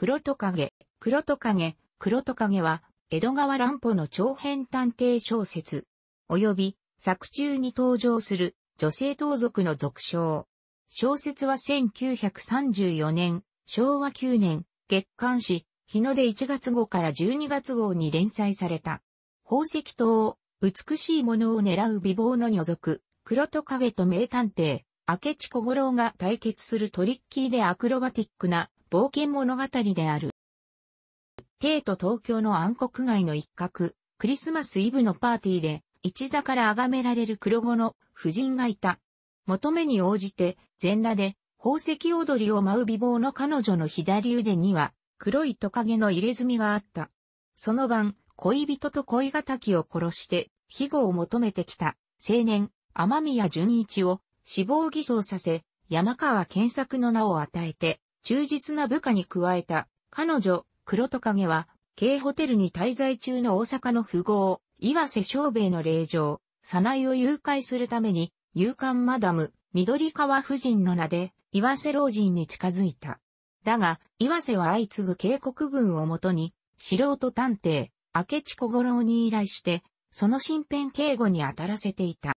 黒トカゲ、黒トカゲ、黒トカゲは、江戸川乱歩の長編探偵小説、および作中に登場する女性盗賊の俗称。小説は1934年、昭和9年、月刊誌、日の出1月号から12月号に連載された。宝石刀、美しいものを狙う美貌の女族、黒トカゲと名探偵、明智小五郎が対決するトリッキーでアクロバティックな冒険物語である。帝都東京の暗黒街の一角、クリスマスイブのパーティーで、一座から崇められる黒子の夫人がいた。求めに応じて、全裸で、宝石踊りを舞う美貌の彼女の左腕には、黒いトカゲの入れ墨があった。その晩、恋人と恋敵を殺して、庇護を求めてきた、青年、天宮淳一を、死亡偽装させ、山川健作の名を与えて、忠実な部下に加えた、彼女、黒トカゲは、軽ホテルに滞在中の大阪の富豪、岩瀬昌兵衛の霊場、ナイを誘拐するために、勇敢マダム、緑川夫人の名で、岩瀬老人に近づいた。だが、岩瀬は相次ぐ警告文をもとに、素人探偵、明智小五郎に依頼して、その身辺警護に当たらせていた。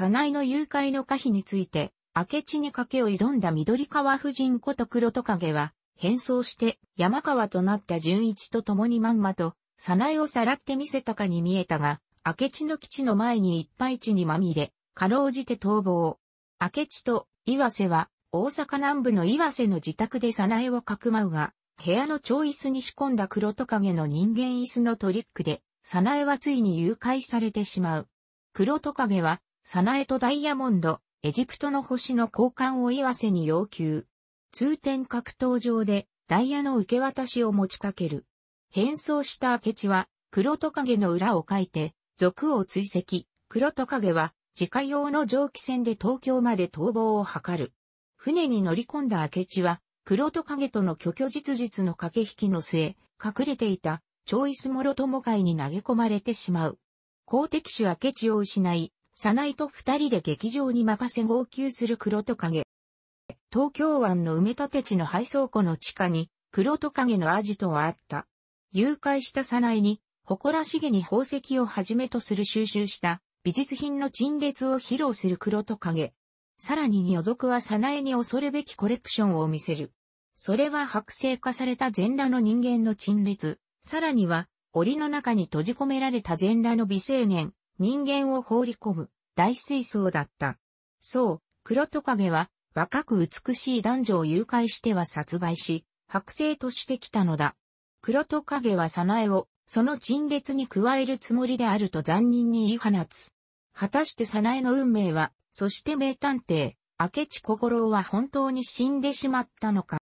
ナイの誘拐の可否について、明智に賭けを挑んだ緑川夫人こと黒トカゲは、変装して山川となった純一と共にまんまと、早苗をさらって見せたかに見えたが、明智の基地の前にいっぱい地にまみれ、かろうじて逃亡。明智と岩瀬は、大阪南部の岩瀬の自宅で早苗をかくまうが、部屋の超椅子に仕込んだ黒トカゲの人間椅子のトリックで、早苗はついに誘拐されてしまう。黒トカゲは、早苗とダイヤモンド、エジプトの星の交換を岩瀬に要求。通天格闘場でダイヤの受け渡しを持ちかける。変装した明智は黒トカゲの裏をかいて、賊を追跡。黒トカゲは自家用の蒸気船で東京まで逃亡を図る。船に乗り込んだ明智は、黒トカゲとの虚虚実実の駆け引きの末、隠れていた、チョイスモロ友会に投げ込まれてしまう。公敵手明智を失い、サナイと二人で劇場に任せ号泣する黒トカゲ。東京湾の埋め立て地の配送庫の地下に、黒トカゲのアジトはあった。誘拐したサナイに、誇らしげに宝石をはじめとする収集した美術品の陳列を披露する黒トカゲ。さらに女族はサナエに恐るべきコレクションを見せる。それは剥製化された全裸の人間の陳列。さらには、檻の中に閉じ込められた全裸の美青年、人間を放り込む大水槽だった。そう、黒トカゲは若く美しい男女を誘拐しては殺害し、剥製としてきたのだ。黒トカゲはサナエをその陳列に加えるつもりであると残忍に言い放つ。果たしてサナエの運命は、そして名探偵、明智小五郎は本当に死んでしまったのか。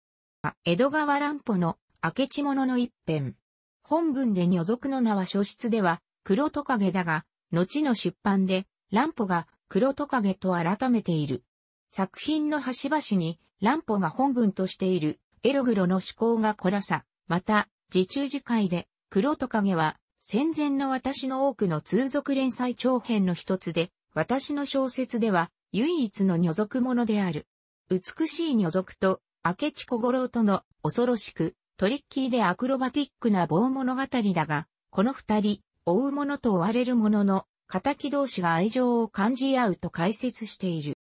江戸川乱歩の明智者の一編。本文で女族の名は書室では黒トカゲだが、後の出版で、乱歩が黒トカゲと改めている。作品の端々に、乱歩が本文としている、エログロの思考が凝らさ、また、自中次回で、黒トカゲは、戦前の私の多くの通俗連載長編の一つで、私の小説では、唯一の女族ものである。美しい女族と、明智小五郎との恐ろしく、トリッキーでアクロバティックな棒物語だが、この二人、追う者と追われる者のの、仇同士が愛情を感じ合うと解説している。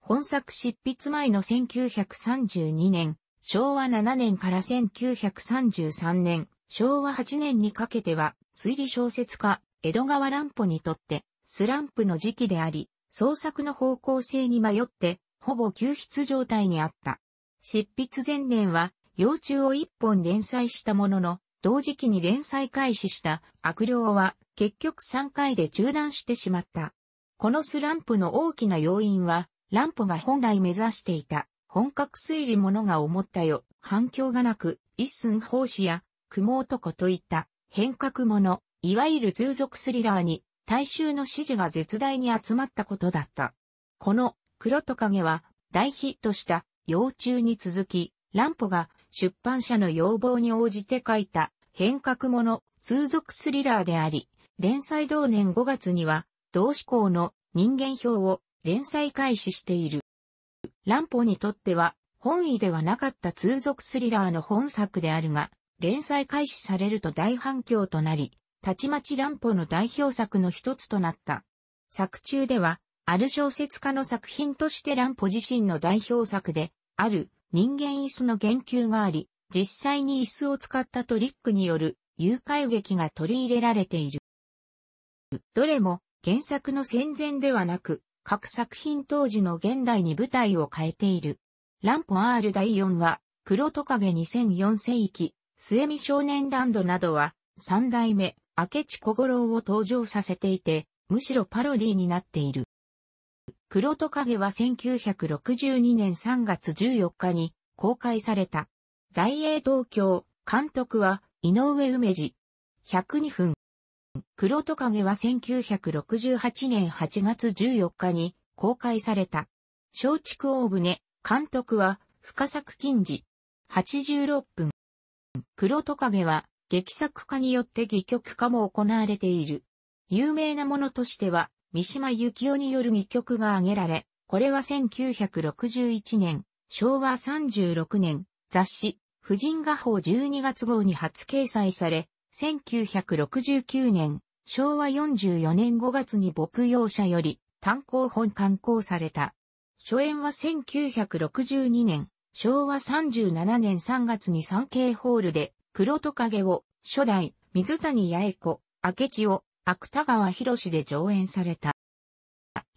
本作執筆前の1932年、昭和7年から1933年、昭和8年にかけては、推理小説家、江戸川乱歩にとって、スランプの時期であり、創作の方向性に迷って、ほぼ休筆状態にあった。執筆前年は、幼虫を一本連載したものの、同時期に連載開始した悪霊は結局3回で中断してしまった。このスランプの大きな要因は、ランプが本来目指していた本格推理ものが思ったよ、反響がなく、一寸法師や、雲男といった変革者、いわゆる通俗スリラーに大衆の支持が絶大に集まったことだった。この黒トカゲは大ヒットした幼虫に続き、ランプが出版社の要望に応じて書いた変革もの通俗スリラーであり、連載同年5月には、同志向の人間表を連載開始している。乱歩にとっては、本意ではなかった通俗スリラーの本作であるが、連載開始されると大反響となり、たちまち乱歩の代表作の一つとなった。作中では、ある小説家の作品として乱歩自身の代表作で、ある人間椅子の言及があり、実際に椅子を使ったトリックによる誘拐劇が取り入れられている。どれも原作の戦前ではなく、各作品当時の現代に舞台を変えている。ランポ R 第4話、黒トカゲ2004世紀、末見少年ランドなどは、三代目、明智小五郎を登場させていて、むしろパロディになっている。黒トカゲは1962年3月14日に公開された。来英東京、監督は井上梅治。102分。黒トカゲは1968年8月14日に公開された。松竹大船、監督は深作金次。86分。黒トカゲは劇作家によって戯曲化も行われている。有名なものとしては、三島由紀夫による2曲が挙げられ、これは1961年、昭和36年、雑誌、婦人画報12月号に初掲載され、1969年、昭和44年5月に牧羊者より単行本刊行された。初演は1962年、昭和37年3月に産経ホールで、黒トカゲを、初代、水谷八重子、明智を、芥川博で上演された。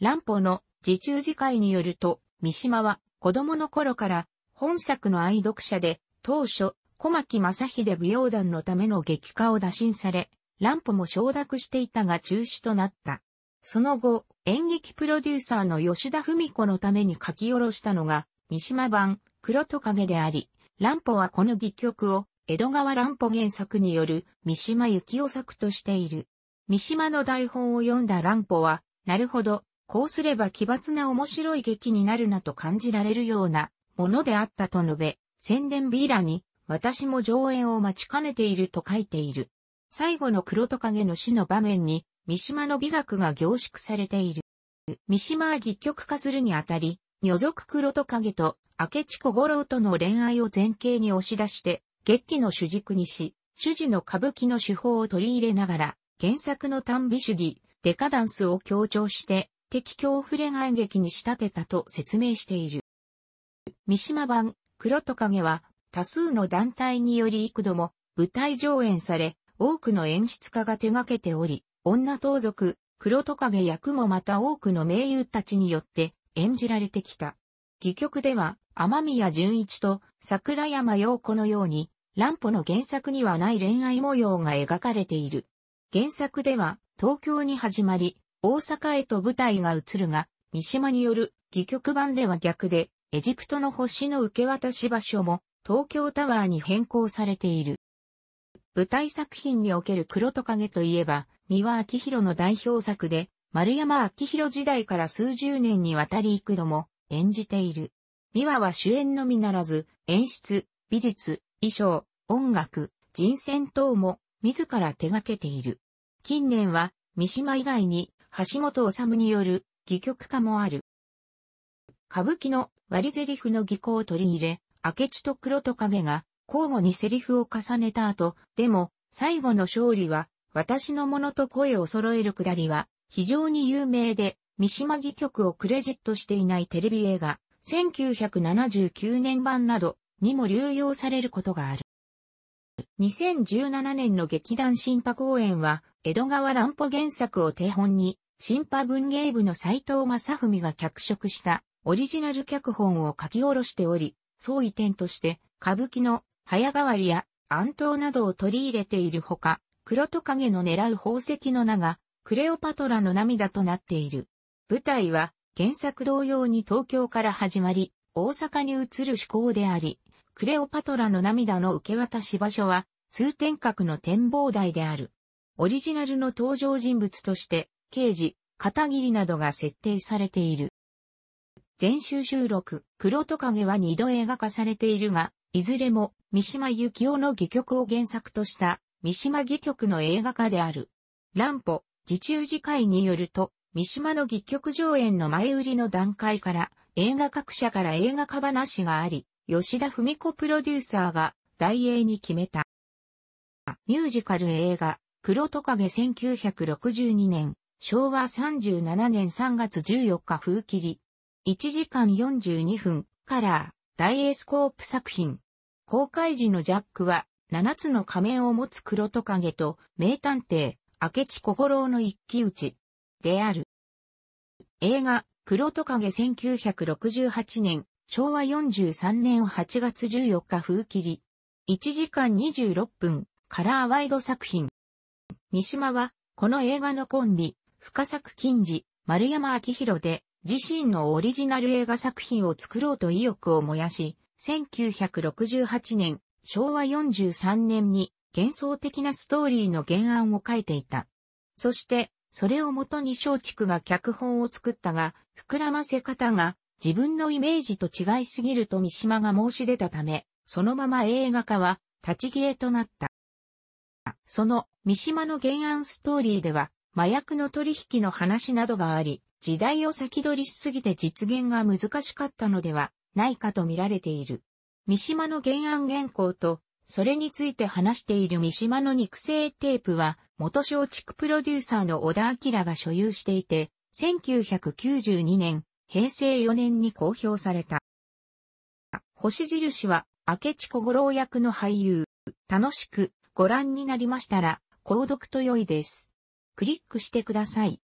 乱歩の自中次会によると、三島は子供の頃から本作の愛読者で、当初、小牧正秀舞踊団のための劇化を打診され、乱歩も承諾していたが中止となった。その後、演劇プロデューサーの吉田文子のために書き下ろしたのが、三島版、黒トカゲであり、乱歩はこの戯曲を、江戸川乱歩原作による三島幸夫作としている。三島の台本を読んだ乱歩は、なるほど、こうすれば奇抜な面白い劇になるなと感じられるようなものであったと述べ、宣伝ビーラに、私も上演を待ちかねていると書いている。最後の黒トカゲの死の場面に、三島の美学が凝縮されている。三島は戯曲化するにあたり、女族黒トカゲと明智小五郎との恋愛を前景に押し出して、劇の主軸にし、主事の歌舞伎の手法を取り入れながら、原作の短美主義、デカダンスを強調して敵恐怖恋愛劇に仕立てたと説明している。三島版黒と影は多数の団体により幾度も舞台上演され、多くの演出家が手掛けており、女盗賊、黒トカゲ役もまた多くの名優たちによって演じられてきた。戯曲では、天宮淳一と桜山陽子のように、乱歩の原作にはない恋愛模様が描かれている。原作では、東京に始まり、大阪へと舞台が移るが、三島による戯曲版では逆で、エジプトの星の受け渡し場所も東京タワーに変更されている。舞台作品における黒トカゲといえば、三輪明宏の代表作で、丸山明宏時代から数十年にわたり幾度も演じている。三輪は主演のみならず、演出、美術、衣装、音楽、人選等も自ら手掛けている。近年は、三島以外に、橋本治による、戯曲家もある。歌舞伎の割り台詞の技巧を取り入れ、明智と黒と影が交互に台詞を重ねた後、でも最後の勝利は私のものと声を揃えるくだりは非常に有名で、三島義曲をクレジットしていないテレビ映画、1979年版などにも流用されることがある。2017年の劇団新派公演は、江戸川乱歩原作を手本に、新派文芸部の斎藤正文が脚色したオリジナル脚本を書き下ろしており、総意点として歌舞伎の早変わりや暗闘などを取り入れているほか、黒トカゲの狙う宝石の名がクレオパトラの涙となっている。舞台は原作同様に東京から始まり、大阪に移る趣向であり、クレオパトラの涙の受け渡し場所は、通天閣の展望台である。オリジナルの登場人物として、刑事、片桐などが設定されている。全集収録、黒トカゲは二度映画化されているが、いずれも三島由紀夫の戯曲を原作とした三島戯曲の映画化である。乱歩、自中次会によると、三島の戯曲上演の前売りの段階から映画各社から映画化話があり、吉田文子プロデューサーが大英に決めた。ミュージカル映画、黒トカゲ1962年、昭和37年3月14日風切り。1時間42分、カラー、大エスコープ作品。公開時のジャックは、7つの仮面を持つ黒トカゲと、名探偵、明智小五郎の一騎打ち。である。映画、黒トカゲ1968年、昭和43年8月14日風切り。1時間26分、カラーワイド作品。三島は、この映画のコンビ、深作金次、丸山明宏で、自身のオリジナル映画作品を作ろうと意欲を燃やし、1968年、昭和43年に幻想的なストーリーの原案を書いていた。そして、それをもとに松竹が脚本を作ったが、膨らませ方が自分のイメージと違いすぎると三島が申し出たため、そのまま映画化は立ち消えとなった。その三島の原案ストーリーでは麻薬の取引の話などがあり、時代を先取りしすぎて実現が難しかったのではないかと見られている。三島の原案原稿と、それについて話している三島の肉声テープは、元松竹プロデューサーの小田明が所有していて、1992年、平成4年に公表された。星印は、明智小五郎役の俳優。楽しくご覧になりましたら、購読と良いです。クリックしてください。